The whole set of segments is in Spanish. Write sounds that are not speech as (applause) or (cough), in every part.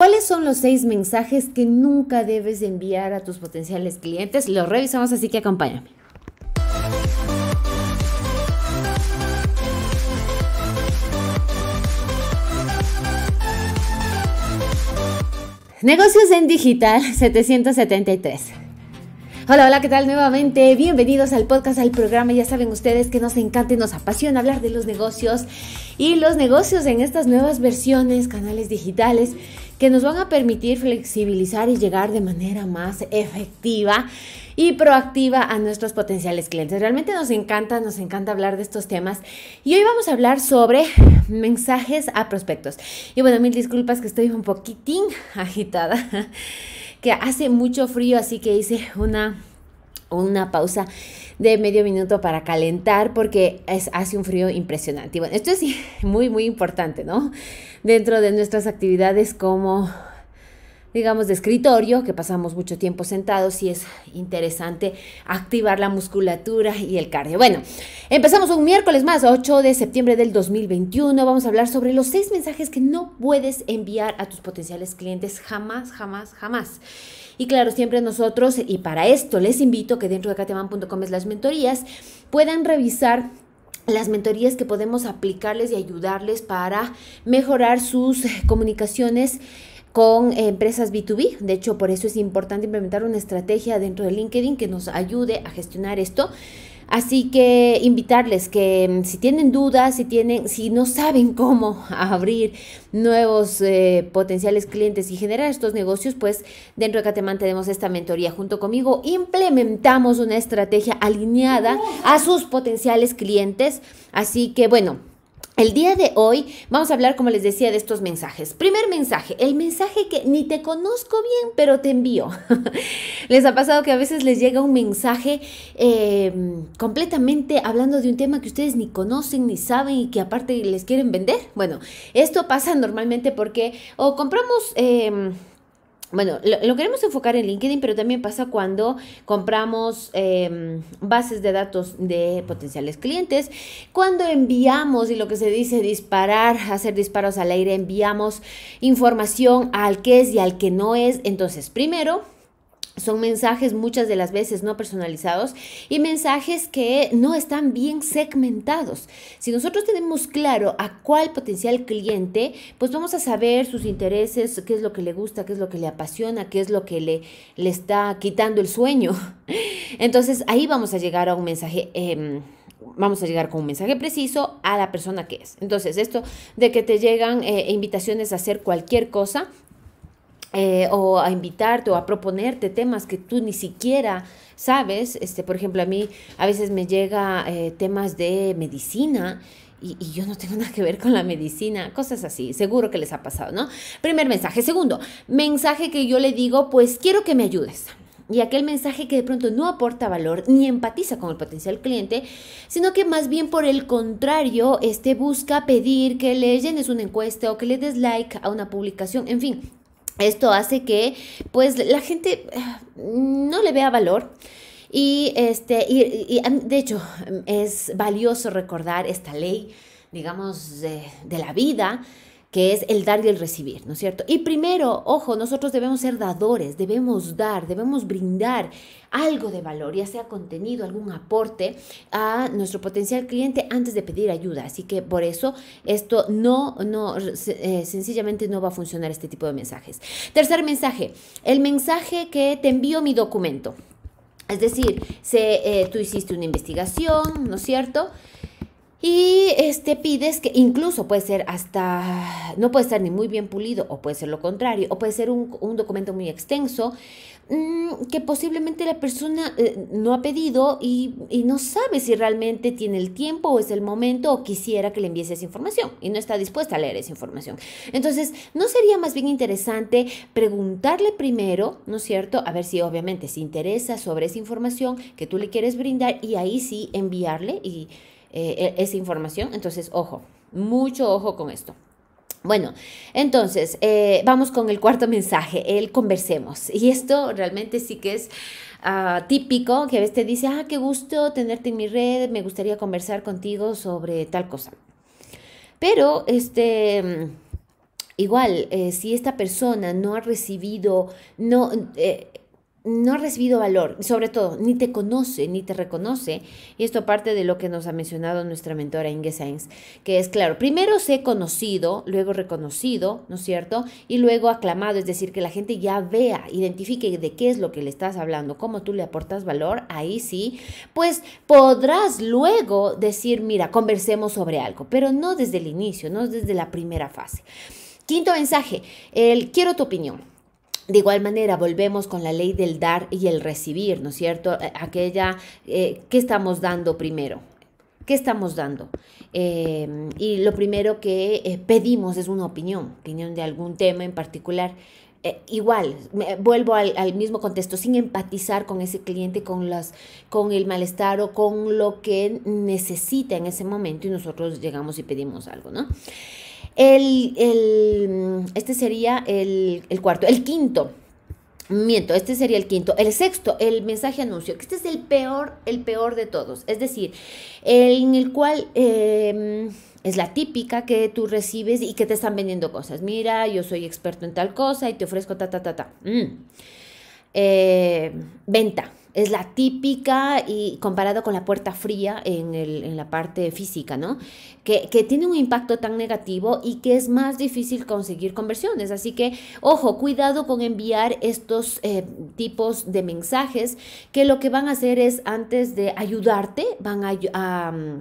¿Cuáles son los seis mensajes que nunca debes enviar a tus potenciales clientes? Los revisamos, así que acompáñame. Negocios en Digital 773. (laughs) Hola, hola, ¿qué tal? Nuevamente, bienvenidos al podcast, al programa. Ya saben ustedes que nos encanta y nos apasiona hablar de los negocios y los negocios en estas nuevas versiones, canales digitales que nos van a permitir flexibilizar y llegar de manera más efectiva y proactiva a nuestros potenciales clientes. Realmente nos encanta, nos encanta hablar de estos temas y hoy vamos a hablar sobre mensajes a prospectos. Y bueno, mil disculpas que estoy un poquitín agitada, (laughs) que hace mucho frío, así que hice una una pausa de medio minuto para calentar porque es, hace un frío impresionante. Y bueno, esto es (laughs) muy, muy importante, ¿no? Dentro de nuestras actividades como digamos, de escritorio, que pasamos mucho tiempo sentados y es interesante activar la musculatura y el cardio. Bueno, empezamos un miércoles más, 8 de septiembre del 2021. Vamos a hablar sobre los seis mensajes que no puedes enviar a tus potenciales clientes jamás, jamás, jamás. Y claro, siempre nosotros, y para esto les invito que dentro de es las mentorías, puedan revisar las mentorías que podemos aplicarles y ayudarles para mejorar sus eh, comunicaciones con eh, empresas B2B. De hecho, por eso es importante implementar una estrategia dentro de LinkedIn que nos ayude a gestionar esto. Así que invitarles que mm, si tienen dudas, si tienen, si no saben (laughs) cómo abrir nuevos eh, potenciales clientes y generar estos negocios, pues dentro de Catemán tenemos esta mentoría junto conmigo. Implementamos una estrategia alineada a sus potenciales clientes. Así que bueno, el día de hoy vamos a hablar, como les decía, de estos mensajes. Primer mensaje, el mensaje que ni te conozco bien, pero te envío. (laughs) les ha pasado que a veces les llega un mensaje em, completamente hablando de un tema que ustedes ni conocen, ni saben y que aparte les quieren vender. Bueno, esto pasa normalmente porque o compramos... Em, bueno, lo, queremos enfocar en LinkedIn, pero también pasa cuando compramos em, bases de datos de potenciales clientes, cuando enviamos, y lo que se dice disparar, hacer disparos al aire, enviamos información al que es y al que no es. Entonces, primero, son mensajes muchas de las veces no personalizados y mensajes que no están bien segmentados. Si nosotros tenemos claro a cuál potencial cliente, pues vamos a saber sus intereses, qué es lo que le gusta, qué es lo que le apasiona, qué es lo que le, le está quitando el sueño. (laughs) Entonces ahí vamos a llegar a un mensaje. Em, vamos a llegar con un mensaje preciso a la persona que es. Entonces, esto de que te llegan eh, invitaciones a hacer cualquier cosa, eh, o a invitarte o a proponerte temas que tú ni siquiera sabes. Este, por ejemplo, a mí a veces me llega eh, temas de medicina. Y, yo no tengo (laughs) nada que ver con la medicina, cosas así, seguro que les ha pasado, ¿no? Primer mensaje. Segundo, mensaje que yo le digo, pues quiero que me ayudes. Y aquel mensaje que de pronto no aporta valor ni empatiza con el potencial cliente, sino que más bien por el contrario, este busca pedir que le llenes una encuesta o que le des like a una publicación, en fin, esto hace que pues la gente mm, no le vea valor. Y, este, de hecho es valioso recordar esta ley, digamos, de, de la vida, que es el dar y el recibir, ¿no es cierto? Y primero, ojo, nosotros debemos ser dadores, debemos dar, debemos brindar algo de valor, ya sea contenido, algún aporte a nuestro potencial cliente antes de pedir ayuda. Así que por eso esto no, no, eh, sencillamente no va a funcionar este tipo de mensajes. Tercer mensaje, el mensaje que te envío mi documento. Es decir, eh, tú hiciste una investigación, ¿no es cierto? Y este, pides que incluso puede ser hasta, no puede estar ni muy bien pulido, o puede ser lo contrario, o puede ser un, documento muy extenso mm, que posiblemente la persona eh, no ha pedido y, no sabe si realmente tiene el tiempo o es el momento o quisiera que le envíes esa información y no está dispuesta a leer esa información. Entonces, ¿no sería más bien interesante preguntarle primero, ¿no es cierto? A ver si obviamente se interesa sobre esa información que tú le quieres brindar y ahí sí enviarle y eh, e, esa información. Entonces, ojo, mucho ojo con esto. Bueno, entonces eh, vamos con el cuarto mensaje, el conversemos. Y esto realmente sí que es ah, típico, que a veces te dice, ah, qué gusto tenerte en mi red, me gustaría conversar contigo sobre tal cosa. Pero, este... Mm, igual, eh, si esta persona no ha recibido, no, no ha recibido valor, sobre todo, ni te conoce, ni te reconoce. Y esto parte de lo que nos ha mencionado nuestra mentora Inge Sainz, que es claro, primero sé conocido, luego reconocido, ¿no es cierto? Y luego aclamado, es decir, que la gente ya vea, identifique de qué es lo que le estás hablando, cómo tú le aportas valor, ahí sí, pues podrás luego decir, mira, conversemos sobre algo, pero no desde el inicio, no desde la primera fase. Quinto mensaje, el quiero tu opinión. De igual manera, volvemos con la ley del dar y el recibir, ¿no es cierto? Eh, aquella, que eh, ¿qué estamos dando primero? ¿Qué estamos dando? Em, y lo primero que eh, pedimos es una opinión, opinión de algún tema en particular. igual, vuelvo al, mismo contexto, sin empatizar con ese cliente, con, las, con el malestar o con lo que necesita en ese momento y nosotros llegamos y pedimos algo, ¿no? El, este sería el, cuarto, el quinto. Miento, este sería el quinto. El sexto, el mensaje anuncio, que este es el peor, el peor de todos. Es decir, en el cual em, es la típica que tú recibes y que te están vendiendo cosas. Mira, yo soy experto en tal cosa y te ofrezco ta, ta, ta, ta. Mm. Eh, venta es la típica y comparado con la puerta fría en, el, en la parte física, ¿no? Que, que, tiene un impacto tan negativo y que es más difícil conseguir conversiones. Así que, ojo, cuidado con enviar estos eh, tipos de mensajes que lo que van a hacer es antes de ayudarte, van a... Mm,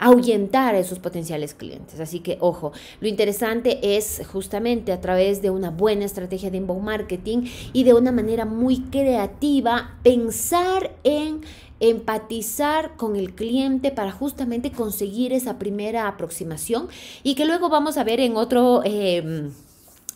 ahuyentar a esos potenciales clientes. Así que, ojo, lo interesante es justamente a través de una buena estrategia de inbound marketing y de una manera muy creativa pensar en empatizar con el cliente para justamente conseguir esa primera aproximación y que luego vamos a ver en otro... Em,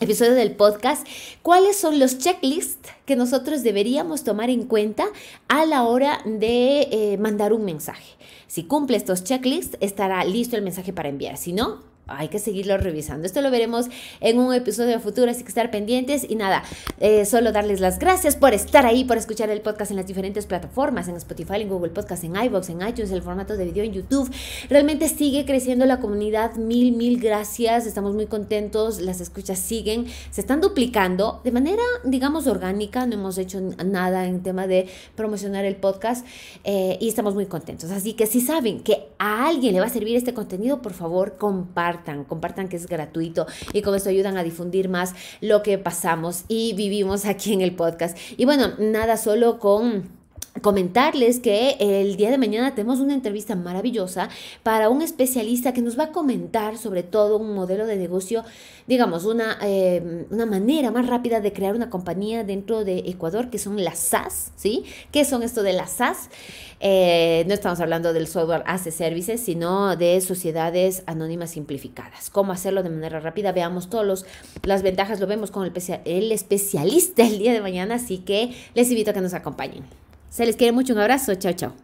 episodio del podcast, cuáles son los checklists que nosotros deberíamos tomar en cuenta a la hora de eh, mandar un mensaje. Si cumple estos checklists, estará listo el mensaje para enviar. Si no, hay que seguirlo revisando. Esto lo veremos en un episodio futuro, así que estar pendientes. Y nada, eh, solo darles las gracias por estar ahí, por escuchar el podcast en las diferentes plataformas, en Spotify, en Google Podcast, en iVoox, en iTunes, el formato de video en YouTube. Realmente sigue creciendo la comunidad. Mil, mil gracias. Estamos muy contentos. Las escuchas siguen, se están duplicando de manera, digamos, orgánica. No hemos hecho nada en tema de promocionar el podcast eh, y estamos muy contentos. Así que si saben que a alguien le va a servir este contenido, por favor, compartan compartan, compartan que es gratuito y con esto ayudan a difundir más lo que pasamos y vivimos aquí en el podcast. Y bueno, nada, solo con comentarles que el día de mañana tenemos una entrevista maravillosa para un especialista que nos va a comentar sobre todo un modelo de negocio, digamos, una, eh, manera más rápida de crear una compañía dentro de Ecuador, que son las SaaS, ¿sí? ¿Qué son esto de las SaaS? Eh, no estamos hablando del software as a services, sino de sociedades anónimas simplificadas. ¿Cómo hacerlo de manera rápida? Veamos todos las ventajas, lo vemos con el especialista el día de mañana, así que les invito a que nos acompañen. Se les quiere mucho. Un abrazo. Chao, chao.